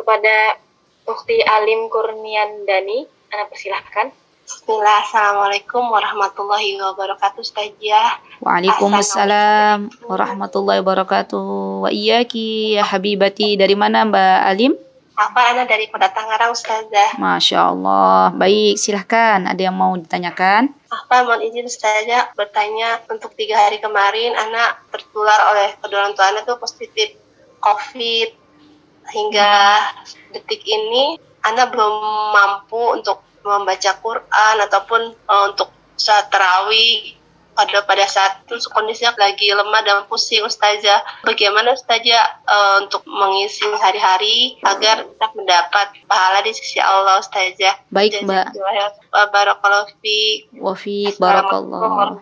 kepada bukti Alim Kurnian Dani. Anda persilahkan. Bismillah, Assalamualaikum warahmatullahi wabarakatuh, Ustazah. Waalaikumsalam warahmatullahi wabarakatuh. Wa ki, ya habibati. Dari mana Mbak Alim? Apa Ana dari Kota Tangerang, Ustazah. Masya Allah. Baik, silahkan. Ada yang mau ditanyakan? Apa mohon izin Ustazah bertanya untuk tiga hari kemarin anak tertular oleh kedua orang tua Ana itu positif COVID hingga detik ini Anda belum mampu untuk membaca Quran ataupun uh, untuk saat terawih pada pada saat itu kondisinya lagi lemah dan pusing ustazah bagaimana ustazah uh, untuk mengisi hari-hari agar tetap mendapat pahala di sisi Allah ustazah baik mbak barakallahu fi wafik barakallahu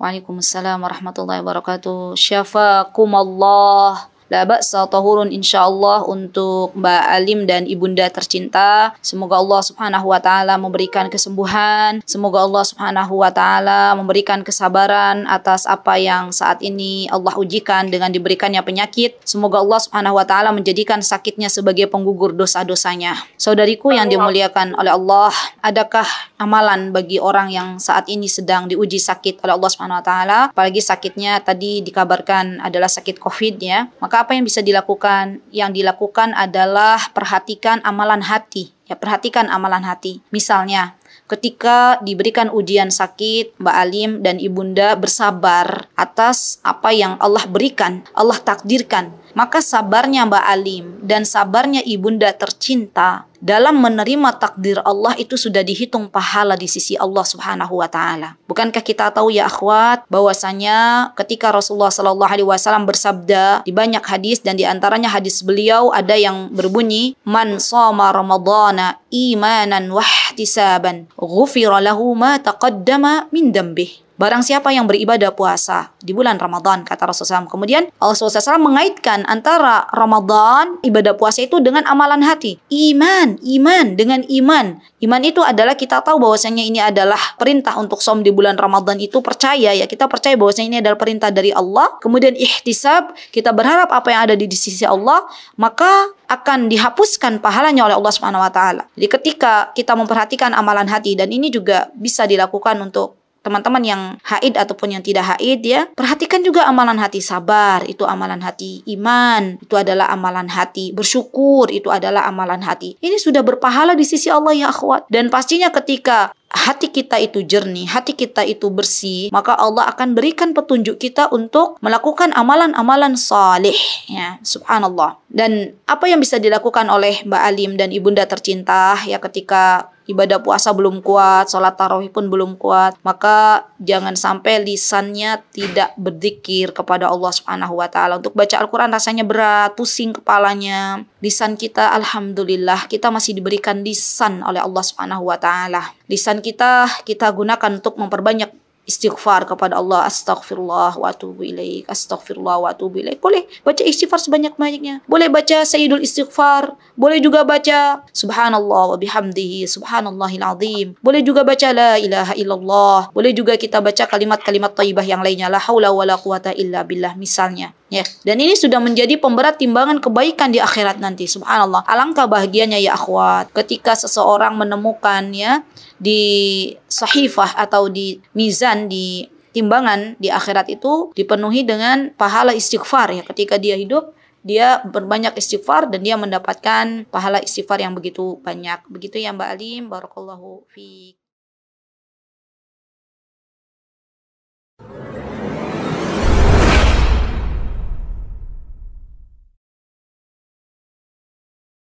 Waalaikumsalam warahmatullahi wabarakatuh. Allah La ba'sa Insya Allah untuk Mbak Alim dan ibunda tercinta. Semoga Allah Subhanahu wa taala memberikan kesembuhan, semoga Allah Subhanahu wa taala memberikan kesabaran atas apa yang saat ini Allah ujikan dengan diberikannya penyakit. Semoga Allah Subhanahu wa taala menjadikan sakitnya sebagai penggugur dosa-dosanya. Saudariku yang dimuliakan oleh Allah, adakah amalan bagi orang yang saat ini sedang diuji sakit oleh Allah Subhanahu wa taala, apalagi sakitnya tadi dikabarkan adalah sakit Covid ya. Maka apa yang bisa dilakukan? Yang dilakukan adalah perhatikan amalan hati. Ya, perhatikan amalan hati. Misalnya, Ketika diberikan ujian sakit, Mbak Alim dan Ibunda bersabar atas apa yang Allah berikan, Allah takdirkan. Maka sabarnya Mbak Alim dan sabarnya Ibunda tercinta dalam menerima takdir Allah itu sudah dihitung pahala di sisi Allah Subhanahu wa taala. Bukankah kita tahu ya akhwat bahwasanya ketika Rasulullah Shallallahu alaihi wasallam bersabda di banyak hadis dan di antaranya hadis beliau ada yang berbunyi man shoma ramadhana imanan wah احتسابا غفر له ما تقدم من ذنبه Barang siapa yang beribadah puasa di bulan Ramadan, kata Rasulullah SAW. Kemudian Rasulullah SAW mengaitkan antara Ramadan, ibadah puasa itu dengan amalan hati. Iman, iman, dengan iman. Iman itu adalah kita tahu bahwasanya ini adalah perintah untuk som di bulan Ramadan itu percaya ya. Kita percaya bahwasanya ini adalah perintah dari Allah. Kemudian ihtisab, kita berharap apa yang ada di sisi Allah, maka akan dihapuskan pahalanya oleh Allah Subhanahu wa taala. Jadi ketika kita memperhatikan amalan hati dan ini juga bisa dilakukan untuk teman-teman yang haid ataupun yang tidak haid ya perhatikan juga amalan hati sabar itu amalan hati iman itu adalah amalan hati bersyukur itu adalah amalan hati ini sudah berpahala di sisi Allah ya akhwat dan pastinya ketika hati kita itu jernih, hati kita itu bersih, maka Allah akan berikan petunjuk kita untuk melakukan amalan-amalan saleh. Ya, subhanallah. Dan apa yang bisa dilakukan oleh Mbak Alim dan Ibunda tercinta ya ketika ibadah puasa belum kuat, sholat tarawih pun belum kuat, maka jangan sampai lisannya tidak berzikir kepada Allah Subhanahu wa taala. Untuk baca Al-Qur'an rasanya berat, pusing kepalanya. Lisan kita alhamdulillah kita masih diberikan lisan oleh Allah Subhanahu wa taala. Lisan kita kita gunakan untuk memperbanyak istighfar kepada Allah astaghfirullah wa atubu ilaik astaghfirullah wa atubu ilaik boleh baca istighfar sebanyak-banyaknya boleh baca sayyidul istighfar boleh juga baca subhanallah wa bihamdihi subhanallahil azim boleh juga baca la ilaha illallah boleh juga kita baca kalimat-kalimat thayyibah yang lainnya la haula wala quwata illa billah misalnya Ya, dan ini sudah menjadi pemberat timbangan kebaikan di akhirat nanti. Subhanallah. Alangkah bahagianya ya akhwat ketika seseorang menemukan ya di sahifah atau di mizan di timbangan di akhirat itu dipenuhi dengan pahala istighfar ya ketika dia hidup dia berbanyak istighfar dan dia mendapatkan pahala istighfar yang begitu banyak. Begitu ya Mbak Alim, barakallahu fiik.